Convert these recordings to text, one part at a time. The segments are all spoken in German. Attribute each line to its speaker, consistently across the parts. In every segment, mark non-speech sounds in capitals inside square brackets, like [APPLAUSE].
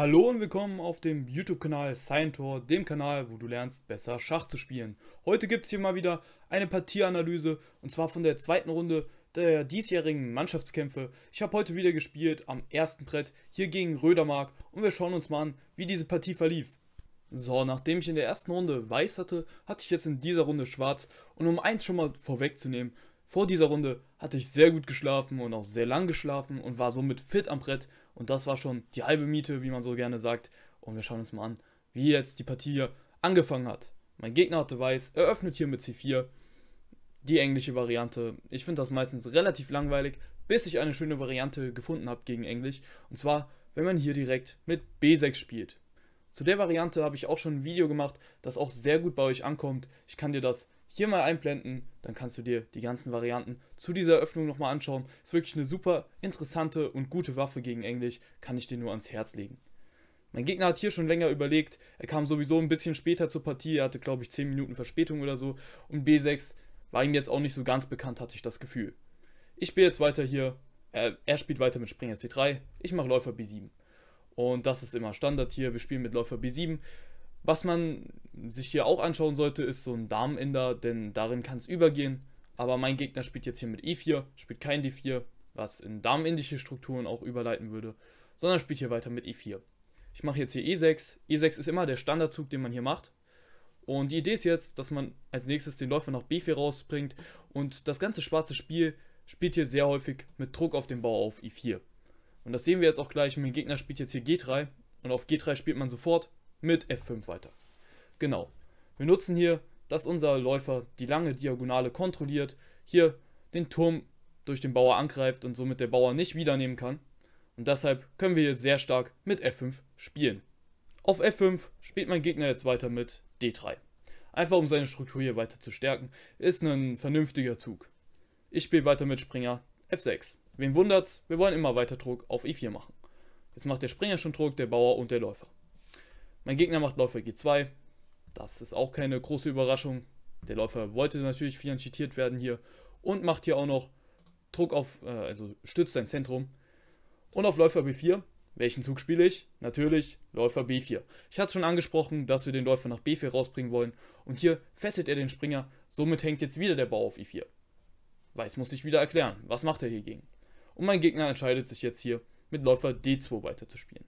Speaker 1: Hallo und willkommen auf dem YouTube-Kanal Scientor, dem Kanal, wo du lernst, besser Schach zu spielen. Heute gibt es hier mal wieder eine Partieanalyse und zwar von der zweiten Runde der diesjährigen Mannschaftskämpfe. Ich habe heute wieder gespielt am ersten Brett hier gegen Rödermark und wir schauen uns mal an, wie diese Partie verlief. So, nachdem ich in der ersten Runde weiß hatte, hatte ich jetzt in dieser Runde schwarz und um eins schon mal vorwegzunehmen, vor dieser Runde hatte ich sehr gut geschlafen und auch sehr lang geschlafen und war somit fit am Brett und das war schon die halbe Miete, wie man so gerne sagt. Und wir schauen uns mal an, wie jetzt die Partie hier angefangen hat. Mein Gegner hatte Weiß, eröffnet hier mit C4. Die englische Variante. Ich finde das meistens relativ langweilig, bis ich eine schöne Variante gefunden habe gegen Englisch. Und zwar, wenn man hier direkt mit B6 spielt. Zu der Variante habe ich auch schon ein Video gemacht, das auch sehr gut bei euch ankommt. Ich kann dir das hier mal einblenden. Dann kannst du dir die ganzen Varianten zu dieser Eröffnung nochmal anschauen. Ist wirklich eine super interessante und gute Waffe gegen Englisch. Kann ich dir nur ans Herz legen. Mein Gegner hat hier schon länger überlegt. Er kam sowieso ein bisschen später zur Partie. Er hatte, glaube ich, 10 Minuten Verspätung oder so. Und B6 war ihm jetzt auch nicht so ganz bekannt, hatte ich das Gefühl. Ich spiele jetzt weiter hier. Er, er spielt weiter mit Springer C3. Ich mache Läufer B7. Und das ist immer Standard hier. Wir spielen mit Läufer B7. Was man sich hier auch anschauen sollte, ist so ein Damenender, denn darin kann es übergehen. Aber mein Gegner spielt jetzt hier mit E4, spielt kein D4, was in damenindische Strukturen auch überleiten würde, sondern spielt hier weiter mit E4. Ich mache jetzt hier E6. E6 ist immer der Standardzug, den man hier macht. Und die Idee ist jetzt, dass man als nächstes den Läufer nach B4 rausbringt und das ganze schwarze Spiel spielt hier sehr häufig mit Druck auf den Bau auf E4. Und das sehen wir jetzt auch gleich, mein Gegner spielt jetzt hier G3 und auf G3 spielt man sofort mit F5 weiter. Genau. Wir nutzen hier, dass unser Läufer die lange Diagonale kontrolliert, hier den Turm durch den Bauer angreift und somit der Bauer nicht wiedernehmen kann. Und deshalb können wir hier sehr stark mit F5 spielen. Auf F5 spielt mein Gegner jetzt weiter mit D3. Einfach um seine Struktur hier weiter zu stärken, ist ein vernünftiger Zug. Ich spiele weiter mit Springer F6. Wen wundert's, wir wollen immer weiter Druck auf E4 machen. Jetzt macht der Springer schon Druck, der Bauer und der Läufer. Mein Gegner macht Läufer G2. Das ist auch keine große Überraschung. Der Läufer wollte natürlich fianchitiert werden hier und macht hier auch noch Druck auf, äh, also stützt sein Zentrum. Und auf Läufer B4. Welchen Zug spiele ich? Natürlich Läufer B4. Ich hatte es schon angesprochen, dass wir den Läufer nach B4 rausbringen wollen. Und hier fesselt er den Springer. Somit hängt jetzt wieder der Bau auf I4. Weiß muss ich wieder erklären. Was macht er hier gegen? Und mein Gegner entscheidet sich jetzt hier, mit Läufer D2 weiterzuspielen.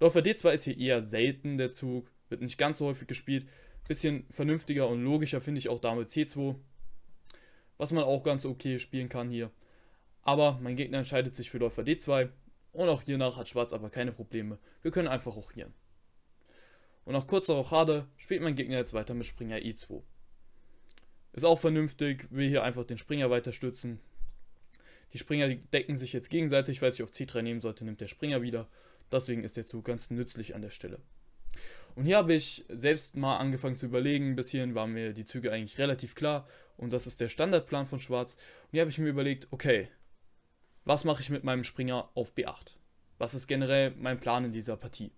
Speaker 1: Läufer D2 ist hier eher selten der Zug, wird nicht ganz so häufig gespielt. Bisschen vernünftiger und logischer finde ich auch Dame C2, was man auch ganz okay spielen kann hier. Aber mein Gegner entscheidet sich für Läufer D2 und auch hiernach hat Schwarz aber keine Probleme. Wir können einfach rochieren. Und nach kurzer Rochade spielt mein Gegner jetzt weiter mit Springer E2. Ist auch vernünftig, will hier einfach den Springer weiter stützen. Die Springer decken sich jetzt gegenseitig, weil ich auf C3 nehmen sollte, nimmt der Springer wieder. Deswegen ist der Zug ganz nützlich an der Stelle. Und hier habe ich selbst mal angefangen zu überlegen, bis hierhin waren mir die Züge eigentlich relativ klar und das ist der Standardplan von Schwarz. Und hier habe ich mir überlegt, okay, was mache ich mit meinem Springer auf B8? Was ist generell mein Plan in dieser Partie?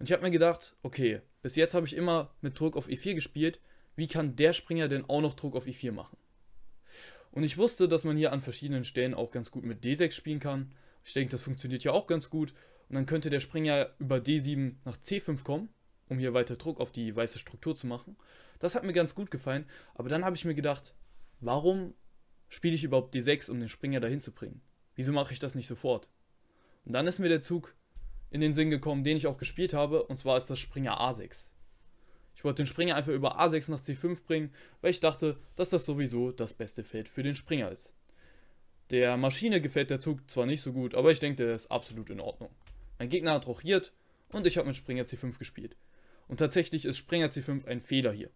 Speaker 1: Und ich habe mir gedacht, okay, bis jetzt habe ich immer mit Druck auf E4 gespielt, wie kann der Springer denn auch noch Druck auf E4 machen? Und ich wusste, dass man hier an verschiedenen Stellen auch ganz gut mit D6 spielen kann. Ich denke, das funktioniert ja auch ganz gut. Und dann könnte der Springer über D7 nach C5 kommen, um hier weiter Druck auf die weiße Struktur zu machen. Das hat mir ganz gut gefallen, aber dann habe ich mir gedacht, warum spiele ich überhaupt D6, um den Springer dahin zu bringen? Wieso mache ich das nicht sofort? Und dann ist mir der Zug in den Sinn gekommen, den ich auch gespielt habe, und zwar ist das Springer A6. Ich wollte den Springer einfach über A6 nach C5 bringen, weil ich dachte, dass das sowieso das beste Feld für den Springer ist. Der Maschine gefällt der Zug zwar nicht so gut, aber ich denke, der ist absolut in Ordnung. Mein Gegner hat rochiert und ich habe mit Springer C5 gespielt. Und tatsächlich ist Springer C5 ein Fehler hier.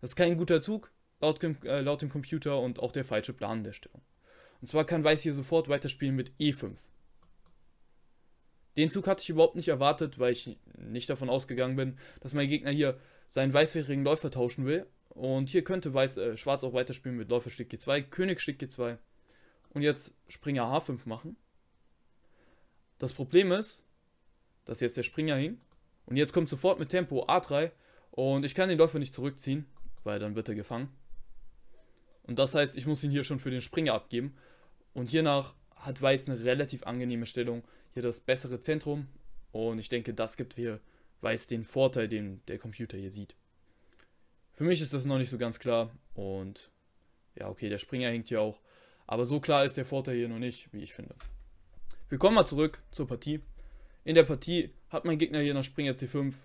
Speaker 1: Das ist kein guter Zug, laut, äh, laut dem Computer und auch der falsche Plan der Stellung. Und zwar kann Weiß hier sofort weiterspielen mit E5. Den Zug hatte ich überhaupt nicht erwartet, weil ich nicht davon ausgegangen bin, dass mein Gegner hier seinen weißfährigen Läufer tauschen will. Und hier könnte Weiß, äh, Schwarz auch weiterspielen mit Läufer Stück G2, König Stück G2. Und jetzt Springer H5 machen. Das Problem ist, dass jetzt der Springer hing. Und jetzt kommt sofort mit Tempo A3. Und ich kann den Läufer nicht zurückziehen, weil dann wird er gefangen. Und das heißt, ich muss ihn hier schon für den Springer abgeben. Und hiernach hat Weiß eine relativ angenehme Stellung. Hier das bessere Zentrum. Und ich denke, das gibt hier Weiß den Vorteil, den der Computer hier sieht. Für mich ist das noch nicht so ganz klar. Und ja, okay, der Springer hängt hier auch. Aber so klar ist der Vorteil hier noch nicht, wie ich finde. Wir kommen mal zurück zur Partie. In der Partie hat mein Gegner hier nach Springer C5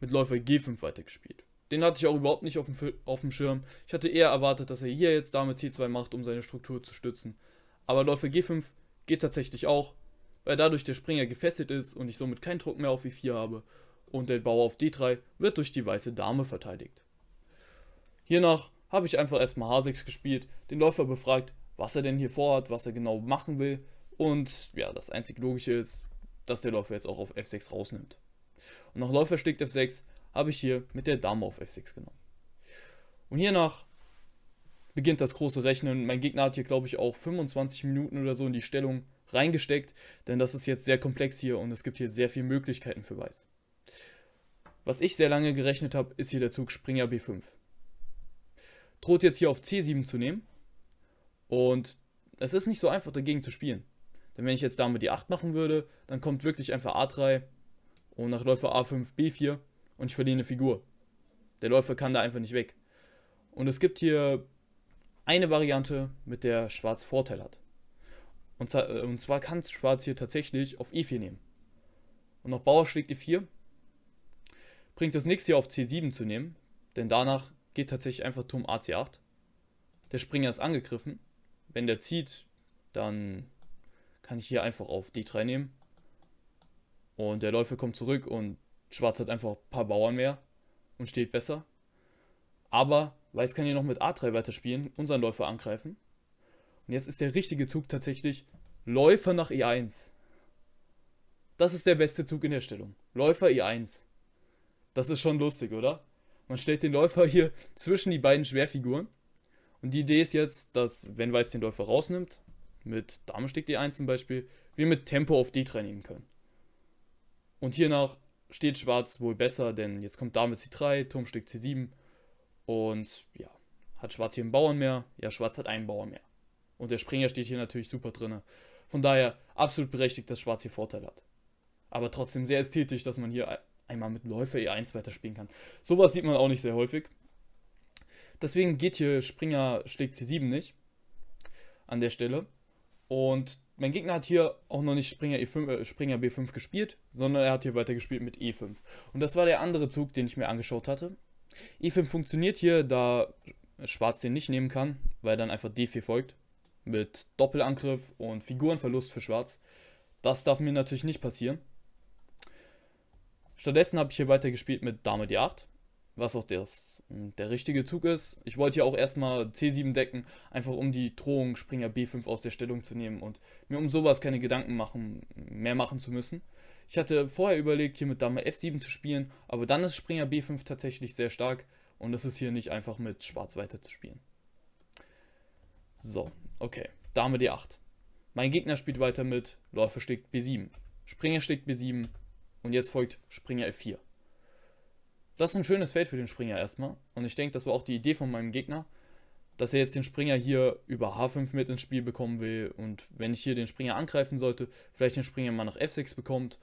Speaker 1: mit Läufer G5 weitergespielt. Den hatte ich auch überhaupt nicht auf dem, auf dem Schirm. Ich hatte eher erwartet, dass er hier jetzt Dame C2 macht, um seine Struktur zu stützen. Aber Läufer G5 geht tatsächlich auch, weil dadurch der Springer gefesselt ist und ich somit keinen Druck mehr auf E4 habe. Und der Bauer auf D3 wird durch die weiße Dame verteidigt. Hiernach habe ich einfach erstmal H6 gespielt, den Läufer befragt, was er denn hier vorhat, was er genau machen will. Und ja, das einzig Logische ist, dass der Läufer jetzt auch auf F6 rausnimmt. Und nach Läufer schlägt F6 habe ich hier mit der Dame auf F6 genommen. Und hiernach beginnt das große Rechnen. Mein Gegner hat hier, glaube ich, auch 25 Minuten oder so in die Stellung reingesteckt, denn das ist jetzt sehr komplex hier und es gibt hier sehr viele Möglichkeiten für Weiß. Was ich sehr lange gerechnet habe, ist hier der Zug Springer B5. Droht jetzt hier auf C7 zu nehmen und es ist nicht so einfach dagegen zu spielen. Denn wenn ich jetzt Dame die 8 machen würde, dann kommt wirklich einfach A3 und nach Läufer A5, B4 und ich verliere eine Figur. Der Läufer kann da einfach nicht weg. Und es gibt hier eine Variante, mit der Schwarz Vorteil hat. Und zwar, äh, und zwar kann Schwarz hier tatsächlich auf E4 nehmen. Und noch Bauer schlägt E4. Bringt das nächste hier auf C7 zu nehmen, denn danach geht tatsächlich einfach Turm AC8. Der Springer ist angegriffen. Wenn der zieht, dann kann ich hier einfach auf D3 nehmen. Und der Läufer kommt zurück und Schwarz hat einfach ein paar Bauern mehr und steht besser. Aber Weiß kann hier noch mit A3 weiterspielen, unseren Läufer angreifen. Und jetzt ist der richtige Zug tatsächlich Läufer nach E1. Das ist der beste Zug in der Stellung. Läufer E1. Das ist schon lustig, oder? Man stellt den Läufer hier zwischen die beiden Schwerfiguren. Und die Idee ist jetzt, dass wenn Weiß den Läufer rausnimmt, mit Damenstick D1 zum Beispiel, wir mit Tempo auf D3 nehmen können. Und hiernach steht Schwarz wohl besser, denn jetzt kommt Dame C3, Turmstück C7 und ja, hat Schwarz hier einen Bauern mehr? Ja, Schwarz hat einen Bauern mehr. Und der Springer steht hier natürlich super drin. Von daher absolut berechtigt, dass Schwarz hier Vorteil hat. Aber trotzdem sehr ästhetisch, dass man hier einmal mit Läufer E1 weiterspielen kann. Sowas sieht man auch nicht sehr häufig. Deswegen geht hier Springer schlägt C7 nicht. An der Stelle. Und mein Gegner hat hier auch noch nicht Springer, E5, äh, Springer B5 gespielt, sondern er hat hier weiter gespielt mit E5. Und das war der andere Zug, den ich mir angeschaut hatte. E5 funktioniert hier, da Schwarz den nicht nehmen kann, weil dann einfach D4 folgt. Mit Doppelangriff und Figurenverlust für Schwarz. Das darf mir natürlich nicht passieren. Stattdessen habe ich hier weiter gespielt mit Dame D8, was auch das hm, der richtige Zug ist. Ich wollte ja auch erstmal C7 decken, einfach um die Drohung Springer B5 aus der Stellung zu nehmen und mir um sowas keine Gedanken machen, mehr machen zu müssen. Ich hatte vorher überlegt, hier mit Dame F7 zu spielen, aber dann ist Springer B5 tatsächlich sehr stark und es ist hier nicht einfach mit Schwarz weiter zu spielen. So, okay. Dame D8. Mein Gegner spielt weiter mit Läufer schlägt B7. Springer schlägt B7 und jetzt folgt Springer F4. Das ist ein schönes Feld für den Springer erstmal. Und ich denke, das war auch die Idee von meinem Gegner, dass er jetzt den Springer hier über H5 mit ins Spiel bekommen will. Und wenn ich hier den Springer angreifen sollte, vielleicht den Springer mal nach F6 bekommt.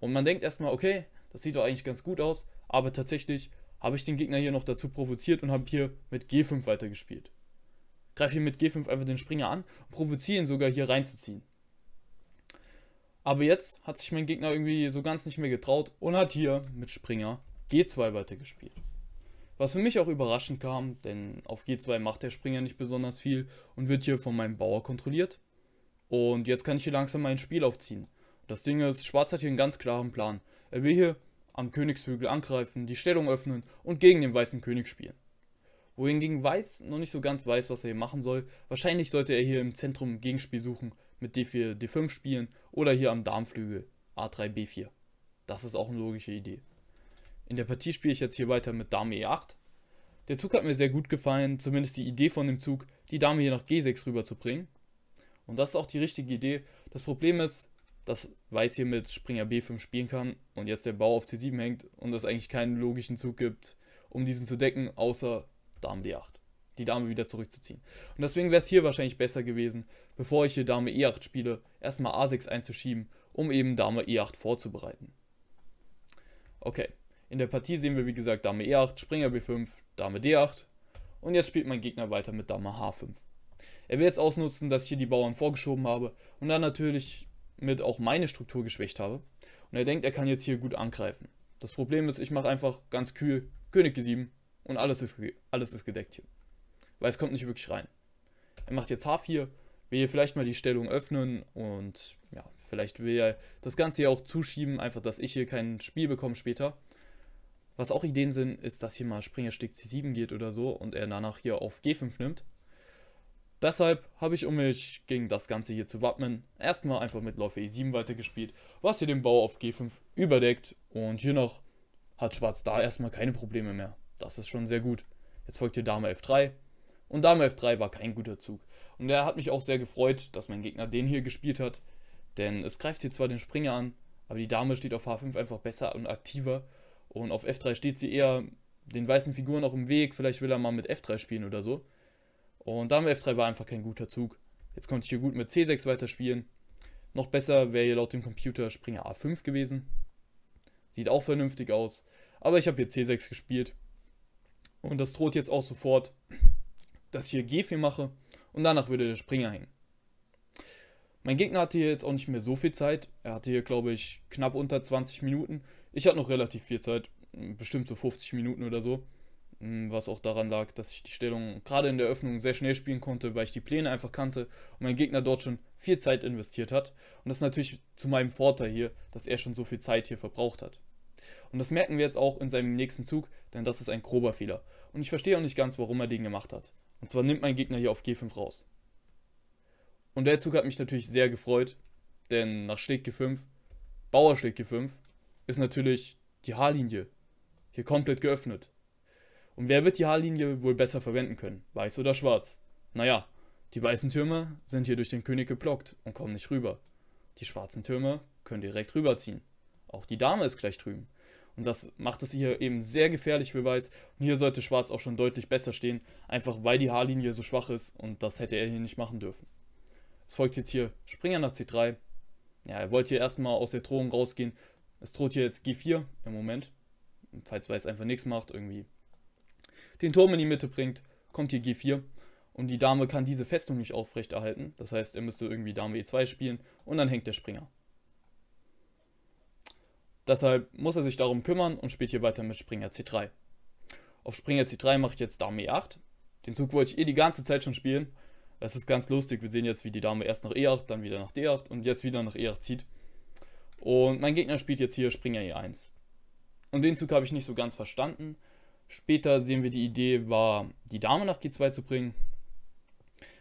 Speaker 1: Und man denkt erstmal, okay, das sieht doch eigentlich ganz gut aus. Aber tatsächlich habe ich den Gegner hier noch dazu provoziert und habe hier mit G5 weitergespielt. Greife hier mit G5 einfach den Springer an und provoziere ihn sogar hier reinzuziehen. Aber jetzt hat sich mein Gegner irgendwie so ganz nicht mehr getraut und hat hier mit Springer G2 weitergespielt. Was für mich auch überraschend kam, denn auf G2 macht der Springer nicht besonders viel und wird hier von meinem Bauer kontrolliert. Und jetzt kann ich hier langsam mein Spiel aufziehen. Das Ding ist, Schwarz hat hier einen ganz klaren Plan. Er will hier am Königshügel angreifen, die Stellung öffnen und gegen den weißen König spielen. Wohingegen Weiß noch nicht so ganz weiß, was er hier machen soll. Wahrscheinlich sollte er hier im Zentrum ein Gegenspiel suchen, mit D4, D5 spielen oder hier am Darmflügel A3, B4. Das ist auch eine logische Idee. In der Partie spiele ich jetzt hier weiter mit Dame E8. Der Zug hat mir sehr gut gefallen, zumindest die Idee von dem Zug, die Dame hier nach G6 rüberzubringen. Und das ist auch die richtige Idee. Das Problem ist, dass Weiß hier mit Springer B5 spielen kann und jetzt der Bau auf C7 hängt und es eigentlich keinen logischen Zug gibt, um diesen zu decken, außer Dame D8. Die Dame wieder zurückzuziehen. Und deswegen wäre es hier wahrscheinlich besser gewesen, bevor ich hier Dame E8 spiele, erstmal A6 einzuschieben, um eben Dame E8 vorzubereiten. Okay, in der Partie sehen wir wie gesagt Dame E8, Springer B5, Dame D8 und jetzt spielt mein Gegner weiter mit Dame H5. Er will jetzt ausnutzen, dass ich hier die Bauern vorgeschoben habe und dann natürlich mit auch meine Struktur geschwächt habe. Und er denkt, er kann jetzt hier gut angreifen. Das Problem ist, ich mache einfach ganz kühl König G7 und alles ist, alles ist gedeckt hier. Weil es kommt nicht wirklich rein. Er macht jetzt H4, will hier vielleicht mal die Stellung öffnen und ja, vielleicht will er das Ganze hier auch zuschieben, einfach dass ich hier kein Spiel bekomme später. Was auch Ideen sind, ist, dass hier mal Springer Stick C7 geht oder so und er danach hier auf G5 nimmt. Deshalb habe ich, um mich gegen das Ganze hier zu wappnen, erstmal einfach mit Läufer E7 weitergespielt, was hier den Bau auf G5 überdeckt und hier noch hat Schwarz da erstmal keine Probleme mehr. Das ist schon sehr gut. Jetzt folgt hier Dame F3 und Dame F3 war kein guter Zug. Und er hat mich auch sehr gefreut, dass mein Gegner den hier gespielt hat, denn es greift hier zwar den Springer an, aber die Dame steht auf H5 einfach besser und aktiver und auf F3 steht sie eher den weißen Figuren auch im Weg. Vielleicht will er mal mit F3 spielen oder so. Und Dame F3 war einfach kein guter Zug. Jetzt konnte ich hier gut mit C6 weiterspielen. Noch besser wäre hier laut dem Computer Springer A5 gewesen. Sieht auch vernünftig aus. Aber ich habe hier C6 gespielt. Und das droht jetzt auch sofort, dass ich hier G4 mache. Und danach würde der Springer hängen. Mein Gegner hatte hier jetzt auch nicht mehr so viel Zeit. Er hatte hier, glaube ich, knapp unter 20 Minuten. Ich hatte noch relativ viel Zeit, bestimmt so 50 Minuten oder so. Was auch daran lag, dass ich die Stellung gerade in der Öffnung sehr schnell spielen konnte, weil ich die Pläne einfach kannte und mein Gegner dort schon viel Zeit investiert hat. Und das ist natürlich zu meinem Vorteil hier, dass er schon so viel Zeit hier verbraucht hat. Und das merken wir jetzt auch in seinem nächsten Zug, denn das ist ein grober Fehler. Und ich verstehe auch nicht ganz, warum er den gemacht hat. Und zwar nimmt mein Gegner hier auf G5 raus. Und der Zug hat mich natürlich sehr gefreut, denn nach Schläg G5, Bauer Schläg G5, ist natürlich die Haarlinie. Hier komplett geöffnet. Und wer wird die Haarlinie wohl besser verwenden können? Weiß oder schwarz? Naja, die weißen Türme sind hier durch den König geblockt und kommen nicht rüber. Die schwarzen Türme können direkt rüberziehen. Auch die Dame ist gleich drüben. Und das macht es hier eben sehr gefährlich für Weiß. Und hier sollte Schwarz auch schon deutlich besser stehen, einfach weil die Haarlinie so schwach ist und das hätte er hier nicht machen dürfen. Es folgt jetzt hier Springer nach C3. Ja, er wollte hier erstmal aus der Drohung rausgehen, es droht hier jetzt G4 im Moment. Falls Weiß einfach nichts macht, irgendwie den Turm in die Mitte bringt, kommt hier G4. Und die Dame kann diese Festung nicht aufrechterhalten. Das heißt, er müsste irgendwie Dame E2 spielen und dann hängt der Springer. Deshalb muss er sich darum kümmern und spielt hier weiter mit Springer C3. Auf Springer C3 mache ich jetzt Dame E8. Den Zug wollte ich eh die ganze Zeit schon spielen. Das ist ganz lustig. Wir sehen jetzt, wie die Dame erst nach E8, dann wieder nach D8 und jetzt wieder nach E8 zieht. Und mein Gegner spielt jetzt hier Springer E1. Und den Zug habe ich nicht so ganz verstanden. Später sehen wir, die Idee war, die Dame nach G2 zu bringen.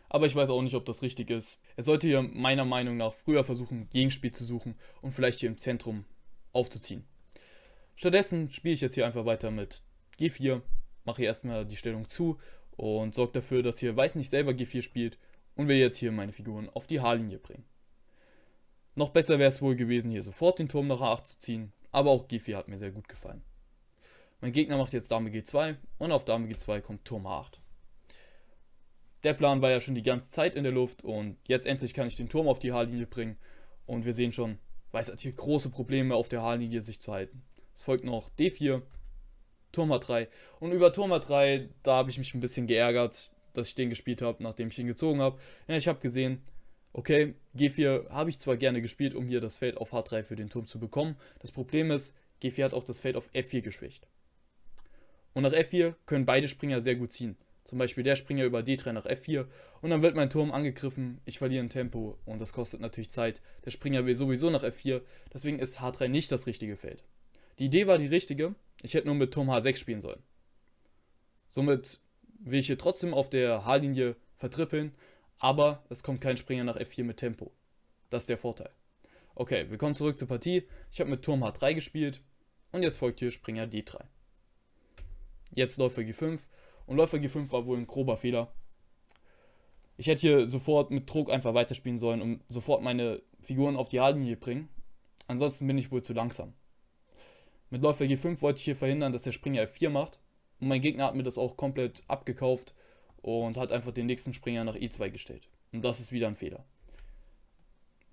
Speaker 1: Aber ich weiß auch nicht, ob das richtig ist. Er sollte hier meiner Meinung nach früher versuchen, Gegenspiel zu suchen und vielleicht hier im Zentrum aufzuziehen. Stattdessen spiele ich jetzt hier einfach weiter mit G4, mache hier erstmal die Stellung zu und sorge dafür, dass hier Weiß nicht selber G4 spielt und will jetzt hier meine Figuren auf die H-Linie bringen. Noch besser wäre es wohl gewesen, hier sofort den Turm nach A8 zu ziehen, aber auch G4 hat mir sehr gut gefallen. Mein Gegner macht jetzt Dame G2 und auf Dame G2 kommt Turm A8. Der Plan war ja schon die ganze Zeit in der Luft und jetzt endlich kann ich den Turm auf die H-Linie bringen und wir sehen schon, Weiß hat hier große Probleme auf der H-Linie sich zu halten. Es folgt noch D4, Turm a 3 und über Turm a 3 da habe ich mich ein bisschen geärgert, dass ich den gespielt habe, nachdem ich ihn gezogen habe. Ja, ich habe gesehen, okay, G4 habe ich zwar gerne gespielt, um hier das Feld auf H3 für den Turm zu bekommen. Das Problem ist, G4 hat auch das Feld auf F4 geschwächt. Und nach F4 können beide Springer sehr gut ziehen. Zum Beispiel der Springer über D3 nach F4 und dann wird mein Turm angegriffen, ich verliere ein Tempo und das kostet natürlich Zeit. Der Springer will sowieso nach F4, deswegen ist H3 nicht das richtige Feld. Die Idee war die richtige, ich hätte nur mit Turm H6 spielen sollen. Somit will ich hier trotzdem auf der H-Linie vertrippeln, aber es kommt kein Springer nach F4 mit Tempo. Das ist der Vorteil. Okay, wir kommen zurück zur Partie. Ich habe mit Turm H3 gespielt und jetzt folgt hier Springer D3. Jetzt Läufer G5 und Läufer G5 war wohl ein grober Fehler. Ich hätte hier sofort mit Druck einfach weiterspielen sollen und sofort meine Figuren auf die A-Linie bringen. Ansonsten bin ich wohl zu langsam. Mit Läufer G5 wollte ich hier verhindern, dass der Springer F4 macht und mein Gegner hat mir das auch komplett abgekauft und hat einfach den nächsten Springer nach E2 gestellt. Und das ist wieder ein Fehler.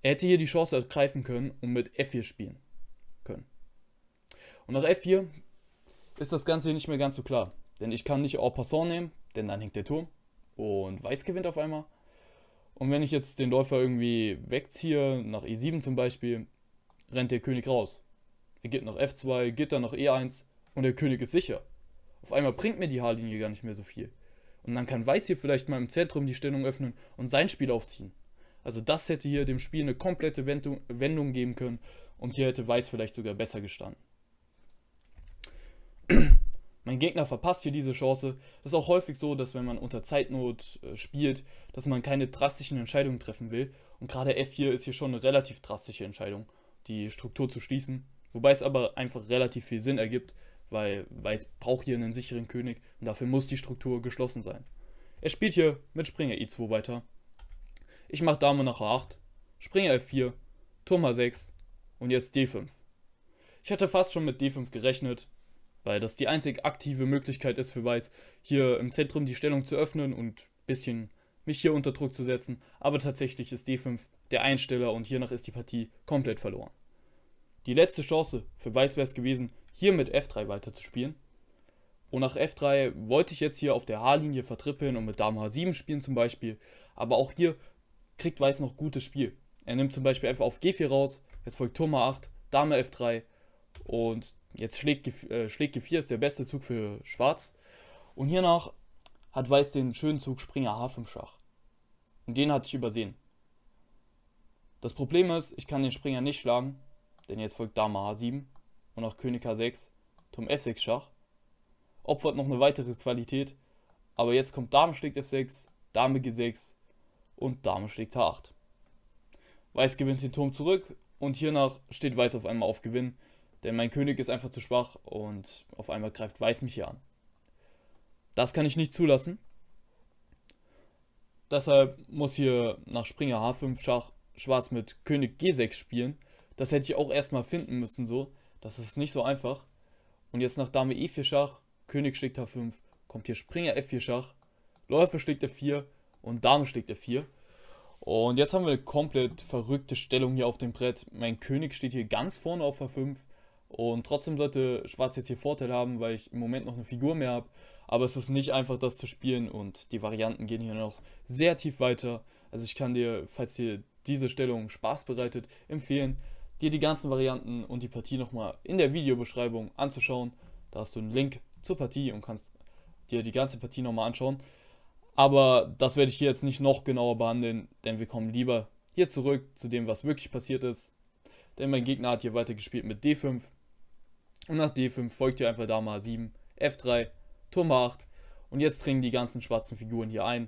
Speaker 1: Er hätte hier die Chance ergreifen können und mit F4 spielen können. Und nach F4 ist das Ganze nicht mehr ganz so klar. Denn ich kann nicht en passant nehmen, denn dann hängt der Turm. Und Weiß gewinnt auf einmal. Und wenn ich jetzt den Läufer irgendwie wegziehe, nach E7 zum Beispiel, rennt der König raus. Er geht nach F2, geht dann nach E1 und der König ist sicher. Auf einmal bringt mir die H-Linie gar nicht mehr so viel. Und dann kann Weiß hier vielleicht mal im Zentrum die Stellung öffnen und sein Spiel aufziehen. Also das hätte hier dem Spiel eine komplette Wendung geben können und hier hätte Weiß vielleicht sogar besser gestanden. [CLEARS THROAT] mein Gegner verpasst hier diese Chance. Das ist auch häufig so, dass wenn man unter Zeitnot äh, spielt, dass man keine drastischen Entscheidungen treffen will. Und gerade F4 ist hier schon eine relativ drastische Entscheidung, die Struktur zu schließen. Wobei es aber einfach relativ viel Sinn ergibt, weil, Weiß braucht hier einen sicheren König und dafür muss die Struktur geschlossen sein. Er spielt hier mit Springer E2 weiter. Ich mache Dame nach A8, Springer F4, Turm H6 und jetzt D5. Ich hatte fast schon mit D5 gerechnet, weil das die einzig aktive Möglichkeit ist für Weiß, hier im Zentrum die Stellung zu öffnen und ein bisschen mich hier unter Druck zu setzen, aber tatsächlich ist D5 der Einsteller und hiernach ist die Partie komplett verloren. Die letzte Chance für Weiß wäre es gewesen, hier mit F3 weiter zu spielen. Und nach F3 wollte ich jetzt hier auf der H-Linie vertrippeln und mit Dame H7 spielen zum Beispiel. Aber auch hier kriegt Weiß noch gutes Spiel. Er nimmt zum Beispiel einfach auf G4 raus, jetzt folgt Turm A8, Dame F3 und jetzt schlägt, äh, schlägt G4 ist der beste Zug für Schwarz. Und hiernach hat Weiß den schönen Zug Springer H5 Schach. Und den hatte ich übersehen. Das Problem ist, ich kann den Springer nicht schlagen, denn jetzt folgt Dame H7 und auch König H6, Turm F6 Schach. Opfert noch eine weitere Qualität, aber jetzt kommt Dame schlägt F6, Dame G6 und Dame schlägt H8. Weiß gewinnt den Turm zurück und hiernach steht Weiß auf einmal auf Gewinn, denn mein König ist einfach zu schwach und auf einmal greift Weiß mich hier an. Das kann ich nicht zulassen. Deshalb muss hier nach Springer H5 Schach Schwarz mit König G6 spielen. Das hätte ich auch erstmal finden müssen so. Das ist nicht so einfach. Und jetzt nach Dame E4 Schach, König schlägt H5, kommt hier Springer F4 Schach, Läufer schlägt F4 und Dame schlägt F4. Und jetzt haben wir eine komplett verrückte Stellung hier auf dem Brett. Mein König steht hier ganz vorne auf H5 und trotzdem sollte Schwarz jetzt hier Vorteil haben, weil ich im Moment noch eine Figur mehr habe. Aber es ist nicht einfach, das zu spielen und die Varianten gehen hier noch sehr tief weiter. Also ich kann dir, falls dir diese Stellung Spaß bereitet, empfehlen, dir die ganzen Varianten und die Partie nochmal in der Videobeschreibung anzuschauen. Da hast du einen Link zur Partie und kannst dir die ganze Partie nochmal anschauen. Aber das werde ich hier jetzt nicht noch genauer behandeln, denn wir kommen lieber hier zurück zu dem, was wirklich passiert ist. Denn mein Gegner hat hier weitergespielt mit D5. Und nach D5 folgt hier einfach Dame A7, F3, Turm A8. Und jetzt dringen die ganzen schwarzen Figuren hier ein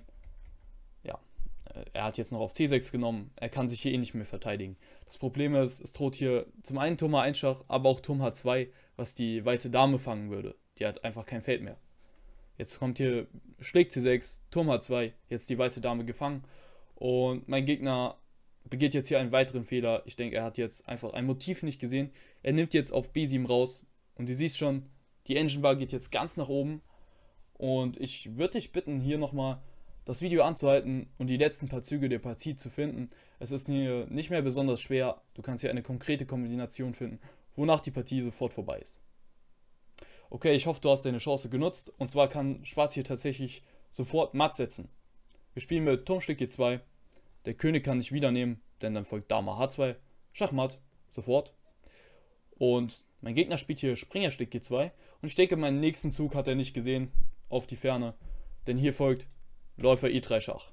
Speaker 1: er hat jetzt noch auf C6 genommen, er kann sich hier eh nicht mehr verteidigen. Das Problem ist, es droht hier zum einen Turm H1 Schach, aber auch Turm H2, was die weiße Dame fangen würde. Die hat einfach kein Feld mehr. Jetzt kommt hier, schlägt C6, Turm H2, jetzt die weiße Dame gefangen. Und mein Gegner begeht jetzt hier einen weiteren Fehler. Ich denke, er hat jetzt einfach ein Motiv nicht gesehen. Er nimmt jetzt auf B7 raus. Und du siehst schon, die Engine Bar geht jetzt ganz nach oben. Und ich würde dich bitten, hier nochmal das Video anzuhalten und die letzten paar Züge der Partie zu finden, es ist hier nicht mehr besonders schwer, du kannst hier eine konkrete Kombination finden, wonach die Partie sofort vorbei ist. Okay, ich hoffe, du hast deine Chance genutzt und zwar kann Schwarz hier tatsächlich sofort matt setzen. Wir spielen mit Turmstück G2, der König kann nicht wiedernehmen, denn dann folgt Dame H2, Schachmatt, sofort. Und mein Gegner spielt hier Springerstück G2 und ich denke, meinen nächsten Zug hat er nicht gesehen, auf die Ferne, denn hier folgt Läufer E3 Schach.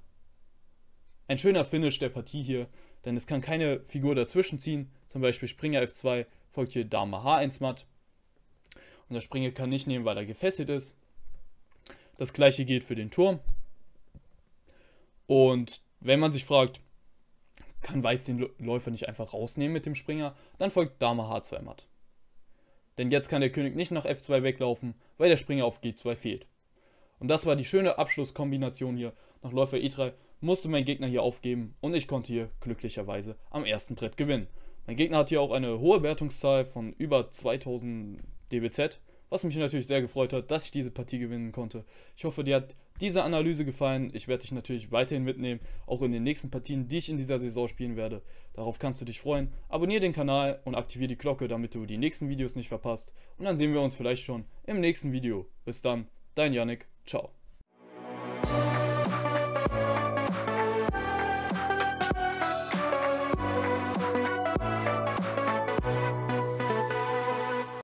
Speaker 1: Ein schöner Finish der Partie hier, denn es kann keine Figur dazwischen ziehen, zum Beispiel Springer F2 folgt hier Dame H1 matt und der Springer kann nicht nehmen, weil er gefesselt ist. Das gleiche gilt für den Turm. Und wenn man sich fragt, kann Weiß den Läufer nicht einfach rausnehmen mit dem Springer, dann folgt Dame H2 matt. Denn jetzt kann der König nicht nach F2 weglaufen, weil der Springer auf G2 fehlt. Und das war die schöne Abschlusskombination hier. Nach Läufer E3 musste mein Gegner hier aufgeben und ich konnte hier glücklicherweise am ersten Brett gewinnen. Mein Gegner hat hier auch eine hohe Wertungszahl von über 2000 DBZ, was mich natürlich sehr gefreut hat, dass ich diese Partie gewinnen konnte. Ich hoffe, dir hat diese Analyse gefallen. Ich werde dich natürlich weiterhin mitnehmen, auch in den nächsten Partien, die ich in dieser Saison spielen werde. Darauf kannst du dich freuen. Abonniere den Kanal und aktiviere die Glocke, damit du die nächsten Videos nicht verpasst. Und dann sehen wir uns vielleicht schon im nächsten Video. Bis dann, dein Yannick. Ciao.